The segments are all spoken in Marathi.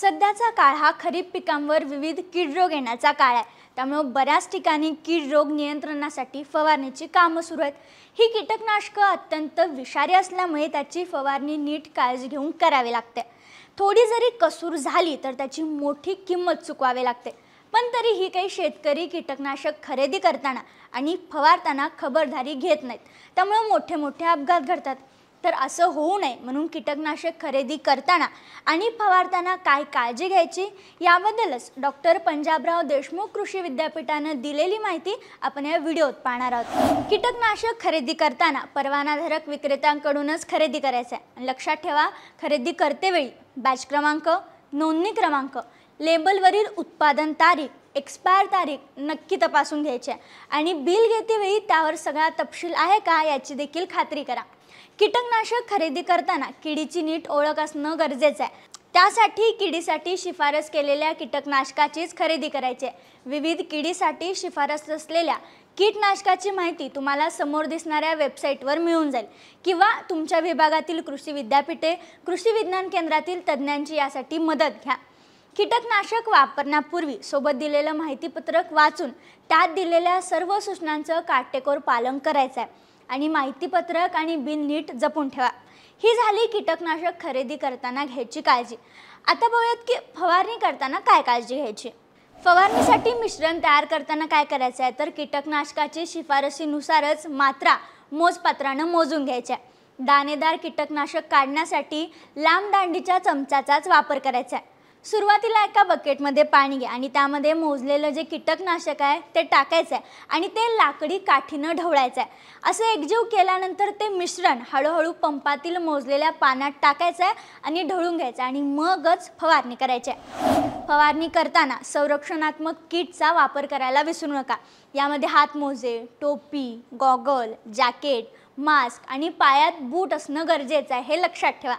सध्याचा काळ हा खरीप पिकांवर विविध कीड रोग येण्याचा काळ आहे त्यामुळे बऱ्याच ठिकाणी कीड रोग नियंत्रणासाठी फवारणीची कामं सुरू आहेत ही कीटकनाशकं अत्यंत विषारी असल्यामुळे त्याची फवारणी नीट काळजी घेऊन करावी लागते थोडी जरी कसूर झाली तर त्याची मोठी किंमत चुकवावी लागते पण तरीही काही शेतकरी कीटकनाशक खरेदी करताना आणि फवारताना खबरदारी घेत नाहीत त्यामुळे मोठे मोठे अपघात घडतात तर असं होऊ नये म्हणून कीटकनाशक खरेदी करताना आणि फवारताना काय काळजी घ्यायची याबद्दलच डॉक्टर पंजाबराव देशमुख कृषी विद्यापीठानं दिलेली माहिती आपण या व्हिडिओत पाहणार आहोत कीटकनाशक खरेदी करताना परवानाधारक विक्रेत्यांकडूनच खरेदी करायचं आहे लक्षात ठेवा खरेदी करतेवेळी बॅच क्रमांक नोंदणी क्रमांक लेबलवरील उत्पादन तारीख एक्सपायर तारीख नक्की तपासून घ्यायची आहे आणि बिल घेतेवेळी त्यावर सगळा तपशील आहे का याची देखील खात्री करा कीटकनाशक खरेदी करताना किडीची नीट ओळख असणं गरजेचं आहे त्यासाठी किडीसाठी शिफारस केलेल्या कीटकनाशकाचीच खरेदी करायची आहे विविध किडीसाठी शिफारस असलेल्या कीटनाशकाची माहिती तुम्हाला समोर दिसणाऱ्या वेबसाईटवर मिळून जाईल किंवा तुमच्या विभागातील कृषी विद्यापीठे कृषी विज्ञान केंद्रातील तज्ज्ञांची यासाठी मदत घ्या कीटकनाशक वापरण्यापूर्वी सोबत दिलेलं माहितीपत्रक वाचून त्यात दिलेल्या सर्व सूचनांचं काटेकोर पालन करायचं आहे आणि माहितीपत्रक आणि बिल नीट जपून ठेवा ही झाली कीटकनाशक खरेदी करताना घ्यायची काळजी आता बघूयात की फवारणी करताना काय काळजी घ्यायची फवारणीसाठी मिश्रण तयार करताना काय करायचं आहे तर कीटकनाशकाची शिफारशीनुसारच मात्रा मोजपात्रानं मोजून घ्यायच्या दाणेदार कीटकनाशक काढण्यासाठी लांब दांडीच्या चमचाचाच वापर करायचा आहे सुरुवातीला एका बकेटमध्ये पाणी घ्या आणि त्यामध्ये मोजलेलं जे कीटकनाशक आहे ते टाकायचं आहे आणि ते लाकडी काठीनं ढवळायचं आहे असं एकजीव केल्यानंतर ते मिश्रण हळूहळू पंपातील मोजलेल्या पाण्यात टाकायचं आहे आणि ढवळून घ्यायचं आणि मगच फवारणी करायची आहे फवारणी करताना संरक्षणात्मक किटचा वापर करायला विसरू नका यामध्ये हात मोजे टोपी गॉगल जॅकेट मास्क आणि पायात बूट असणं गरजेचं आहे हे लक्षात ठेवा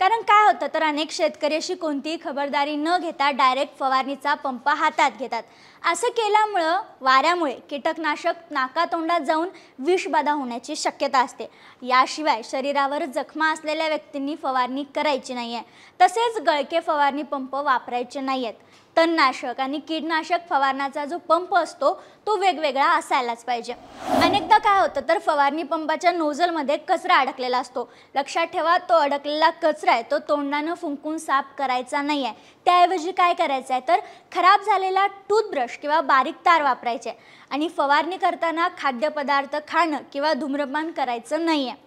कारण काय होतं तर अनेक शेतकरी अशी कोणतीही खबरदारी न घेता डायरेक्ट फवारणीचा पंप हातात घेतात असं केल्यामुळं वाऱ्यामुळे कीटकनाशक नाकातोंडात जाऊन विषबाधा होण्याची शक्यता असते याशिवाय शरीरावर जखमा असलेल्या व्यक्तींनी फवारणी करायची नाही आहे तसेच गळके फवारणी पंप वापरायचे नाही आहेत तणनाशक आणि कीटनाशक फवारण्याचा जो पंप असतो तो वेगवेगळा असायलाच पाहिजे अनेकदा काय होतं तर फवारणी पंपाच्या नोझलमध्ये कचरा अडकलेला असतो लक्षात ठेवा तो अडकलेला कचरा आहे तो तोंडानं फुंकून साफ करायचा नाही आहे त्याऐवजी काय करायचं आहे तर खराब झालेला टूथब्रश किंवा बारीक तार वापरायचे आणि फवारणी करताना खाद्यपदार्थ खाणं किंवा धूम्रपान करायचं नाही आहे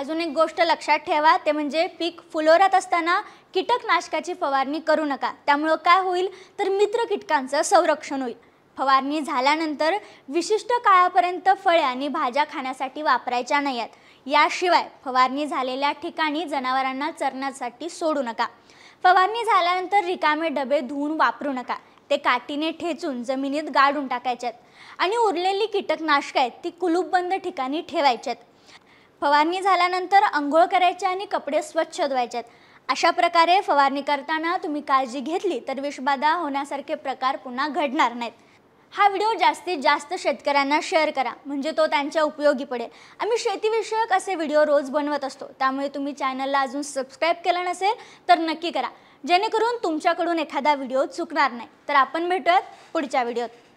अजून एक गोष्ट लक्षात ठेवा ते म्हणजे पीक फुलोरात असताना कीटकनाशकाची फवारणी करू नका त्यामुळं काय होईल तर मित्र कीटकांचं संरक्षण होईल फवारणी झाल्यानंतर विशिष्ट काळापर्यंत फळे आणि भाज्या खाण्यासाठी वापरायच्या नाही आहेत याशिवाय फवारणी झालेल्या ठिकाणी जनावरांना चरण्यासाठी सोडू नका फवारणी झाल्यानंतर रिकामे डबे धुवून वापरू नका ते काठीने ठेचून जमिनीत गाडून टाकायच्यात आणि उरलेली कीटकनाशक आहेत ती कुलूपबंद ठिकाणी ठेवायच्यात फवारणी झाल्यानंतर आंघोळ करायचे आणि कपडे स्वच्छ धुवायचे अशा प्रकारे फवारणी करताना तुम्ही काळजी घेतली तर विषबाधा होण्यासारखे प्रकार पुन्हा घडणार नाहीत हा व्हिडिओ जास्तीत जास्त शेतकऱ्यांना शेअर करा म्हणजे तो त्यांच्या उपयोगी पडेल आम्ही शेतीविषयक असे व्हिडिओ रोज बनवत असतो त्यामुळे तुम्ही चॅनलला अजून सबस्क्राईब केलं नसेल तर नक्की करा जेणेकरून तुमच्याकडून एखादा व्हिडिओ चुकणार नाही तर आपण भेटूयात पुढच्या व्हिडिओत